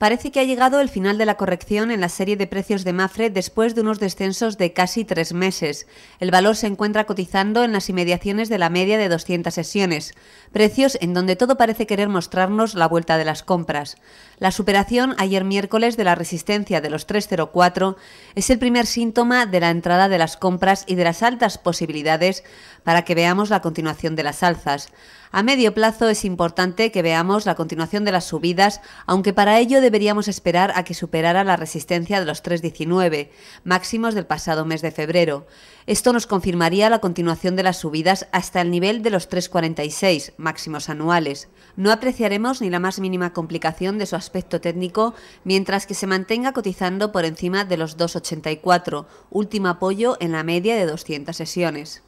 Parece que ha llegado el final de la corrección en la serie de precios de Mafre después de unos descensos de casi tres meses. El valor se encuentra cotizando en las inmediaciones de la media de 200 sesiones, precios en donde todo parece querer mostrarnos la vuelta de las compras. La superación ayer miércoles de la resistencia de los 304 es el primer síntoma de la entrada de las compras y de las altas posibilidades para que veamos la continuación de las alzas. A medio plazo es importante que veamos la continuación de las subidas, aunque para ello deberíamos esperar a que superara la resistencia de los 3,19, máximos del pasado mes de febrero. Esto nos confirmaría la continuación de las subidas hasta el nivel de los 3,46, máximos anuales. No apreciaremos ni la más mínima complicación de su aspecto técnico mientras que se mantenga cotizando por encima de los 2,84, último apoyo en la media de 200 sesiones.